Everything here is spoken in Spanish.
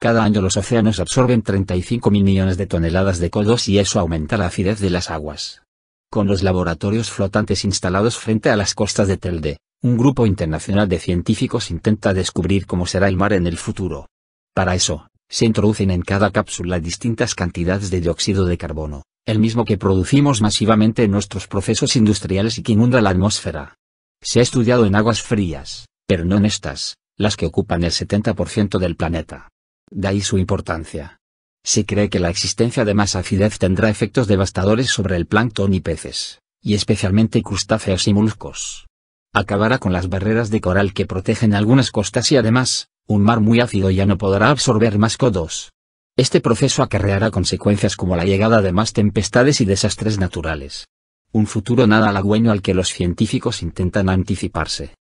Cada año los océanos absorben 35 millones de toneladas de CO2 y eso aumenta la acidez de las aguas. Con los laboratorios flotantes instalados frente a las costas de Telde, un grupo internacional de científicos intenta descubrir cómo será el mar en el futuro. Para eso, se introducen en cada cápsula distintas cantidades de dióxido de carbono, el mismo que producimos masivamente en nuestros procesos industriales y que inunda la atmósfera. Se ha estudiado en aguas frías, pero no en estas, las que ocupan el 70% del planeta de ahí su importancia. Se cree que la existencia de más acidez tendrá efectos devastadores sobre el plancton y peces, y especialmente crustáceos y moluscos. Acabará con las barreras de coral que protegen algunas costas y además, un mar muy ácido ya no podrá absorber más codos. Este proceso acarreará consecuencias como la llegada de más tempestades y desastres naturales. Un futuro nada halagüeño al que los científicos intentan anticiparse.